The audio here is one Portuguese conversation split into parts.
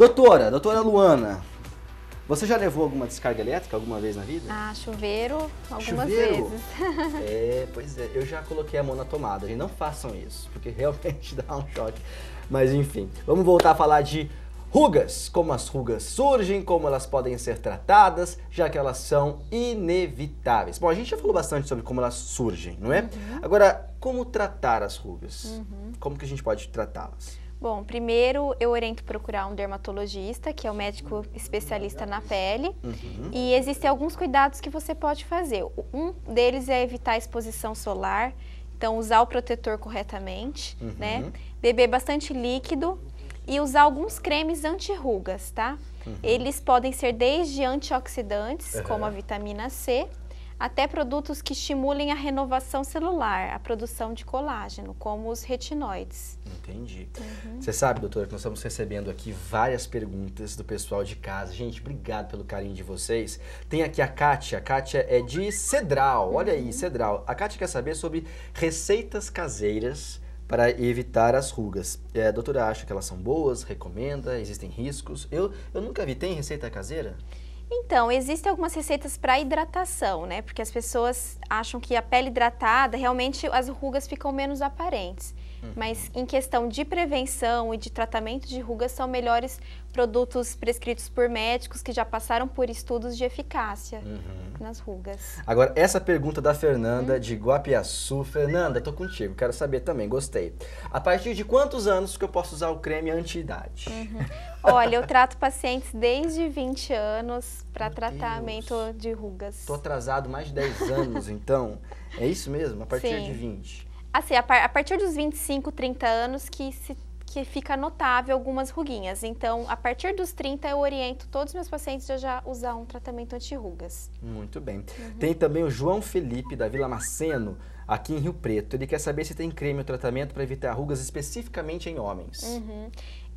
Doutora, doutora Luana, você já levou alguma descarga elétrica alguma vez na vida? Ah, chuveiro algumas chuveiro. vezes. É, pois é, eu já coloquei a mão na tomada, gente, não façam isso, porque realmente dá um choque. Mas enfim, vamos voltar a falar de rugas, como as rugas surgem, como elas podem ser tratadas, já que elas são inevitáveis. Bom, a gente já falou bastante sobre como elas surgem, não é? Uhum. Agora, como tratar as rugas? Uhum. Como que a gente pode tratá-las? Bom, primeiro eu oriento procurar um dermatologista, que é o médico especialista na pele. Uhum. E existem alguns cuidados que você pode fazer. Um deles é evitar a exposição solar, então usar o protetor corretamente, uhum. né? Beber bastante líquido e usar alguns cremes anti-rugas, tá? Uhum. Eles podem ser desde antioxidantes, como a vitamina C, até produtos que estimulem a renovação celular, a produção de colágeno, como os retinoides. Entendi. Uhum. Você sabe, doutora, que nós estamos recebendo aqui várias perguntas do pessoal de casa. Gente, obrigado pelo carinho de vocês. Tem aqui a Kátia. A Kátia é de Cedral. Olha aí, uhum. Cedral. A Kátia quer saber sobre receitas caseiras para evitar as rugas. É, a doutora acha que elas são boas, recomenda, existem riscos. Eu, eu nunca vi. Tem receita caseira? Não. Então, existem algumas receitas para hidratação, né? Porque as pessoas acham que a pele hidratada, realmente as rugas ficam menos aparentes. Hum. Mas em questão de prevenção e de tratamento de rugas, são melhores produtos prescritos por médicos que já passaram por estudos de eficácia uhum. nas rugas. Agora, essa pergunta da Fernanda uhum. de Guapiaçu. Fernanda, estou contigo, quero saber também, gostei. A partir de quantos anos que eu posso usar o creme anti-idade? Uhum. Olha, eu trato pacientes desde 20 anos para tratamento Deus. de rugas. Estou atrasado mais de 10 anos, então. É isso mesmo? A partir Sim. de 20? Assim, a, par a partir dos 25, 30 anos que se que fica notável algumas ruguinhas. Então, a partir dos 30, eu oriento todos os meus pacientes a já usar um tratamento anti-rugas. Muito bem. Uhum. Tem também o João Felipe, da Vila Maceno, aqui em Rio Preto. Ele quer saber se tem creme ou tratamento para evitar rugas especificamente em homens. Uhum.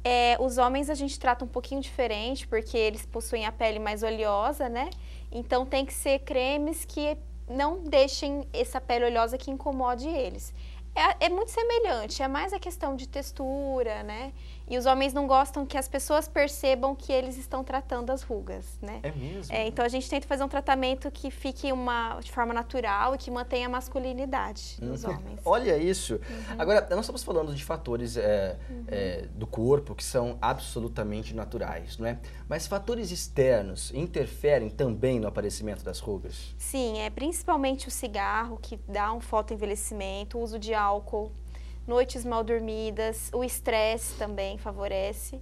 É, os homens a gente trata um pouquinho diferente, porque eles possuem a pele mais oleosa, né? Então, tem que ser cremes que não deixem essa pele oleosa que incomode eles é, é, muito semelhante, é mais a questão de textura, né? E os homens não gostam que as pessoas percebam que eles estão tratando as rugas, né? É mesmo? É, então a gente tenta fazer um tratamento que fique uma, de forma natural e que mantenha a masculinidade nos uhum. dos homens. Olha isso! Uhum. Agora, nós estamos falando de fatores é, uhum. É, do corpo que são absolutamente naturais, não é? Mas fatores externos interferem também no aparecimento das rugas? Sim, é principalmente o cigarro que dá um fotoenvelhecimento, o uso de álcool álcool, noites mal dormidas, o estresse também favorece.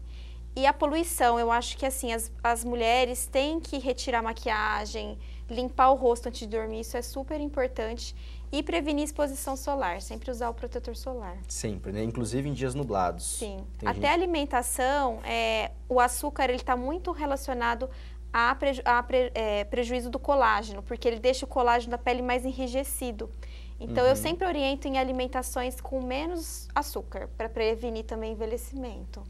E a poluição, eu acho que assim, as, as mulheres têm que retirar maquiagem, limpar o rosto antes de dormir, isso é super importante. E prevenir exposição solar, sempre usar o protetor solar. Sempre, né? Inclusive em dias nublados. Sim. Tem Até gente... alimentação, é, o açúcar ele está muito relacionado a, preju a pre é, prejuízo do colágeno, porque ele deixa o colágeno da pele mais enrijecido. Então uhum. eu sempre oriento em alimentações com menos açúcar para prevenir também envelhecimento.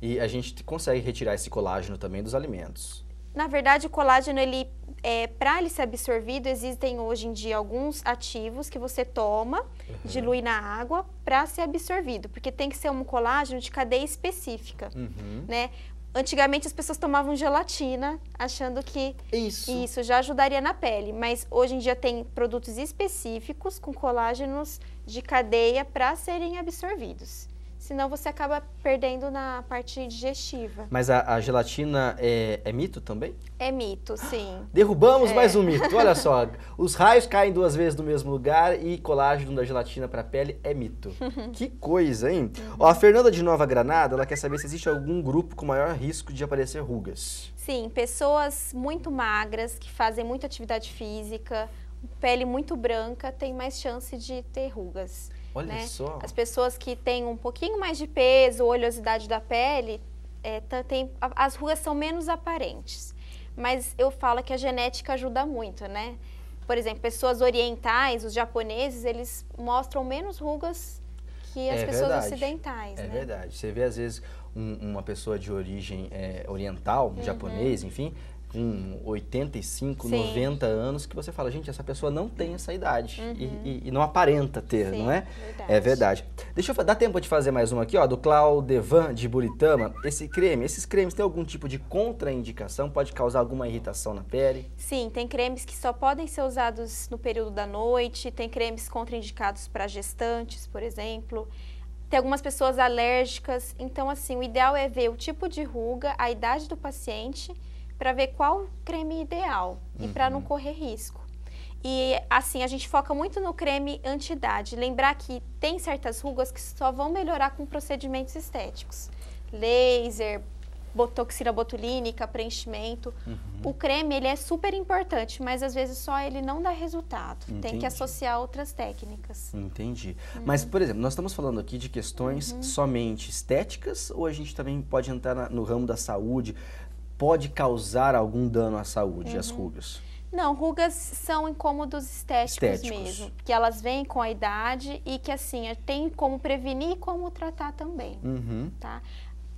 E a gente consegue retirar esse colágeno também dos alimentos. Na verdade, o colágeno ele é, para ele ser absorvido, existem hoje em dia alguns ativos que você toma, uhum. dilui na água, para ser absorvido, porque tem que ser um colágeno de cadeia específica. Uhum. Né? Antigamente as pessoas tomavam gelatina, achando que isso. isso já ajudaria na pele, mas hoje em dia tem produtos específicos com colágenos de cadeia para serem absorvidos senão você acaba perdendo na parte digestiva. Mas a, a gelatina é, é, mito também? É mito, sim. Derrubamos é. mais um mito. Olha só, os raios caem duas vezes no mesmo lugar e colágeno da gelatina para a pele é mito. que coisa, hein? Uhum. Ó, a Fernanda de Nova Granada, ela quer saber se existe algum grupo com maior risco de aparecer rugas. Sim, pessoas muito magras, que fazem muita atividade física, pele muito branca, tem mais chance de ter rugas. Olha né? só. As pessoas que têm um pouquinho mais de peso, oleosidade da pele, é, tá, tem, as rugas são menos aparentes. Mas eu falo que a genética ajuda muito, né? Por exemplo, pessoas orientais, os japoneses, eles mostram menos rugas que as é pessoas verdade. ocidentais. É né? verdade. Você vê, às vezes, um, uma pessoa de origem é, oriental, um uhum. japonês, enfim, com 85, Sim. 90 anos, que você fala, gente, essa pessoa não tem essa idade uhum. e, e, não aparenta ter, Sim, não é? Verdade. É verdade. Deixa eu dar tempo de fazer mais uma aqui, ó, do Claudevan de Buritama. Esse creme, esses cremes têm algum tipo de contraindicação? Pode causar alguma irritação na pele? Sim, tem cremes que só podem ser usados no período da noite, tem cremes contraindicados para gestantes, por exemplo. Tem algumas pessoas alérgicas, então assim, o ideal é ver o tipo de ruga, a idade do paciente para ver qual creme ideal uhum. e para não correr risco. E assim, a gente foca muito no creme anti-idade. Lembrar que tem certas rugas que só vão melhorar com procedimentos estéticos. Laser, botoxina botulínica, preenchimento. Uhum. O creme, ele é super importante, mas às vezes só ele não dá resultado. Entendi. Tem que associar outras técnicas. Entendi. Uhum. Mas, por exemplo, nós estamos falando aqui de questões uhum. somente estéticas ou a gente também pode entrar na, no ramo da saúde, pode causar algum dano à saúde, uhum. as rugas? Não, rugas são incômodos estéticos, estéticos, mesmo, que elas vêm com a idade e que assim é, tem como prevenir e como tratar também, uhum. tá?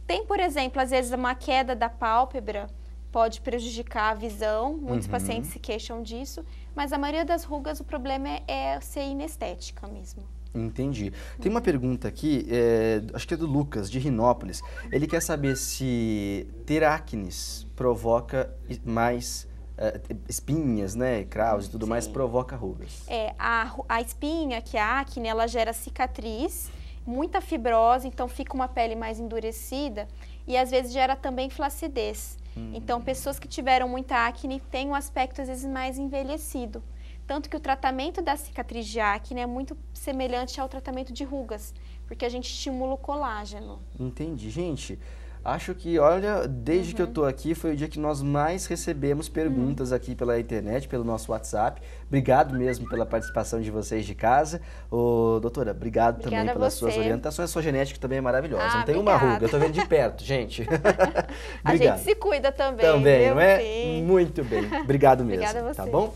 Tem, por exemplo, às vezes uma queda da pálpebra pode prejudicar a visão, muitos uhum. pacientes se queixam disso, mas a maioria das rugas o problema é, é ser inestética mesmo. Entendi. Tem uma pergunta aqui, é, acho que é do Lucas, de Rinópolis. Ele quer saber se ter acnes provoca mais é, espinhas, né, craus e tudo Sim. mais, provoca rugas. É, a, a espinha, que é a acne, ela gera cicatriz, muita fibrose, então fica uma pele mais endurecida e às vezes gera também flacidez. Hum. Então, pessoas que tiveram muita acne têm um aspecto às vezes mais envelhecido. Tanto que o tratamento da cicatriz de acne é muito semelhante ao tratamento de rugas, porque a gente estimula o colágeno. Entendi. Gente, acho que, olha, desde uhum. que eu uhum. tô aqui, foi o dia que nós mais recebemos perguntas uhum. aqui pela internet, pelo nosso WhatsApp. Obrigado mesmo pela participação de vocês de casa. Ô, doutora, obrigado Obrigada também pelas suas orientações. A sua genética também é maravilhosa. Ah, não tem obrigada. uma ruga, eu tô vendo de perto, gente. a gente se cuida também. Também, não é? Sim. Muito bem. Obrigado mesmo. Obrigada a tá você. Tá bom?